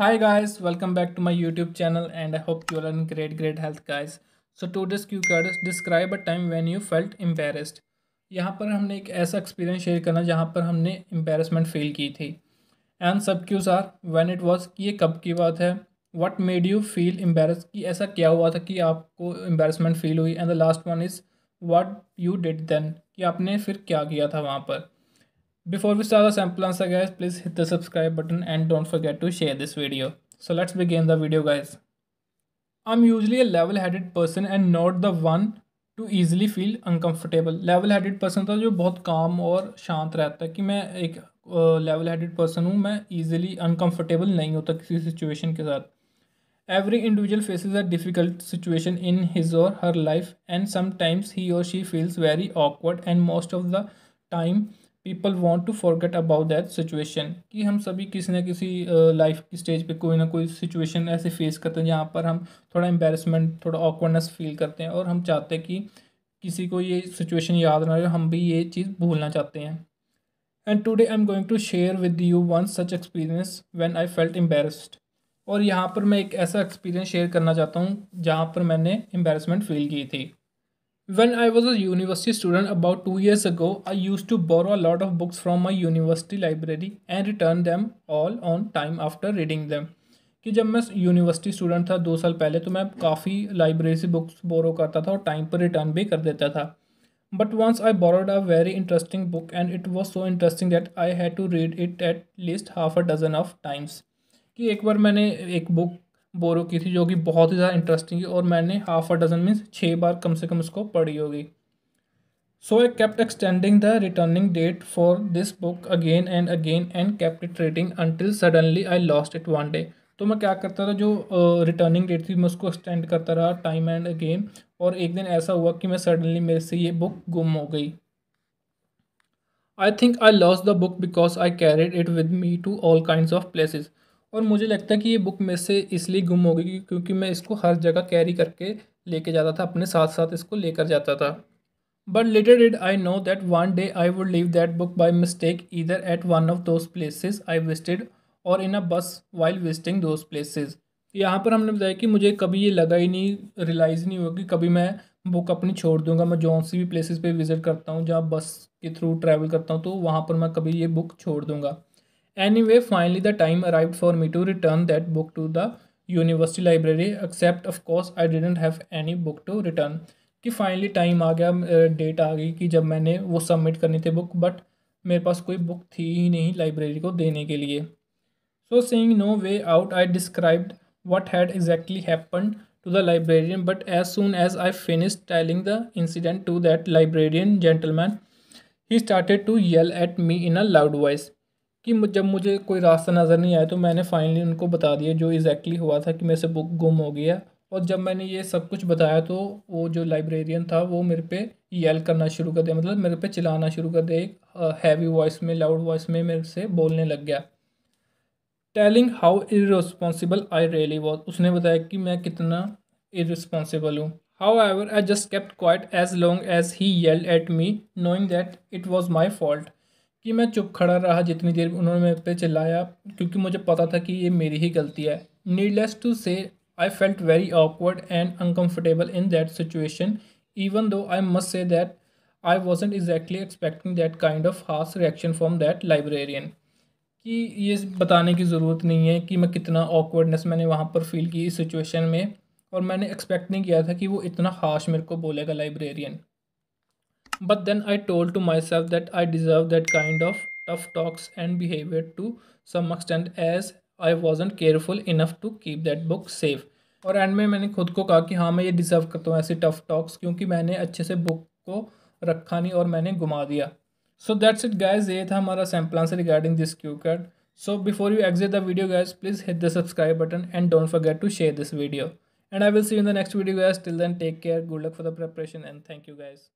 hi guys welcome back to my youtube channel and i hope you are in great great health guys so today's cue card is describe a time when you felt embarrassed यहाँ पर हमने एक ऐसा experience share करना जहाँ पर हमने embarrassment feel की थी एंड सब cues are when it was ये कब की बात है what made you feel embarrassed कि ऐसा क्या हुआ था कि आपको एम्बेरसमेंट फील हुई and the last one is what you did then कि आपने फिर क्या किया था वहाँ पर Before we start the sample answer guys, please hit the subscribe button and don't forget to share this video. So let's begin the video guys. I'm usually a level headed person and not the one to easily feel uncomfortable. Level headed person is very calm and shant. That I'm a level headed person, I'm easily uncomfortable in any situation. Ke Every individual faces a difficult situation in his or her life and sometimes he or she feels very awkward and most of the time people want to forget about that situation कि हम सभी किसी न किसी life की stage पे कोई ना कोई सिचुएशन ऐसे फेस करते हैं जहाँ पर हम थोड़ा एम्बेरसमेंट थोड़ा ऑकवर्डनेस फील करते हैं और हम चाहते हैं कि किसी को ये सिचुएशन याद ना रहे हम भी ये चीज़ भूलना चाहते हैं and today I am going to share with you one such experience when I felt embarrassed और यहाँ पर मैं एक ऐसा एक्सपीरियंस शेयर करना चाहता हूँ जहाँ पर मैंने एम्बेरसमेंट फील की थी When I was a university student about two years ago, I used to borrow a lot of books from my university library and return them all on time after reading them. कि जब मैं university student था दो साल पहले तो मैं काफ़ी लाइब्रेरी से बुक्स बोरो करता था और टाइम पर रिटर्न भी कर देता था but once I borrowed a very interesting book and it was so interesting that I had to read it at least half a dozen of times कि एक बार मैंने एक बुक बोरो की थी जो कि बहुत ही ज़्यादा इंटरेस्टिंग है और मैंने हाफ अ डजन मीन्स छः बार कम से कम इसको पढ़ी होगी so I kept extending the returning date for this book again and again and kept it reading until suddenly I lost it one day तो मैं क्या करता रहा जो रिटर्निंग uh, डेट थी मैं उसको एक्सटेंड करता रहा टाइम एंड अगेन और एक दिन ऐसा हुआ कि मैं सडनली मेरे से ये बुक गुम हो गई I think I lost the book because I carried it with me to all kind of places और मुझे लगता है कि ये बुक मेरे से इसलिए गुम हो गई क्योंकि मैं इसको हर जगह कैरी करके लेके जाता था अपने साथ साथ इसको लेकर जाता था but later did I know that one day I would leave that book by mistake इधर at one of those places I visited और इन अ बस वाइल विजटिंग दोज प्लेसेज यहाँ पर हमने बताया कि मुझे कभी ये लगा ही नहीं रियलाइज़ नहीं हुआ कि कभी मैं बुक अपनी छोड़ दूंगा मैं जौन सी भी प्लेसेस पे विज़िट करता हूँ जहाँ बस के थ्रू ट्रैवल करता हूँ तो वहाँ पर मैं कभी ये बुक छोड़ दूंगा Anyway, finally the time arrived for me to return that book to the university library except of course I didn't have any book to return कि finally time आ गया डेट आ गई कि जब मैंने वो सबमिट करनी थी बुक बट मेरे पास कोई book थी ही नहीं लाइब्रेरी को देने के लिए सो what had exactly happened to the librarian but as soon as i finished telling the incident to that librarian gentleman he started to yell at me in a loud voice कि जब मुझे कोई रास्ता नज़र नहीं आया तो मैंने फाइनली उनको बता दिया जो एग्जैक्टली हुआ था कि मेरे से बुक गुम हो गया और जब मैंने ये सब कुछ बताया तो वो जो लाइब्रेरियन था वो मेरे पे येल करना शुरू कर दिया मतलब मेरे पे चिल्लाना शुरू कर दिया एक हैवी वॉइस में लाउड वॉइस में मेरे से बोलने लग गया telling how responsible I really was उसने बताया कि मैं कितना रिस्पॉन्सिबल हूँ however I just kept quiet as long as he yelled at me knowing that it was my fault कि मैं चुप खड़ा रहा जितनी देर उन्होंने मेरे पे चिल्लाया क्योंकि मुझे पता था कि ये मेरी ही गलती है needless to say I felt very awkward and uncomfortable in that situation even though I must say that I wasn't exactly expecting that kind of harsh reaction from that librarian कि ये बताने की ज़रूरत नहीं है कि मैं कितना ऑकवर्डनेस मैंने वहाँ पर फील की इस सिचुएशन में और मैंने एक्सपेक्ट नहीं किया था कि वो इतना हार्श मेरे को बोलेगा librarian But then I told to myself that I deserve that kind of tough talks and behavior to some extent as I wasn't careful enough to keep that book safe और end में मैंने खुद को कहा कि हाँ मैं ये डिज़र्व करता हूँ ऐसी टफ टॉक्स क्योंकि मैंने अच्छे से बुक को रखा नहीं और मैंने घुमा दिया सो दैट्स इट गाइज ये था हमारा sample answer regarding this cue card so before you exit the video guys please hit the subscribe button and don't forget to share this video and I will see in the next video guys till then take care good luck for the preparation and thank you guys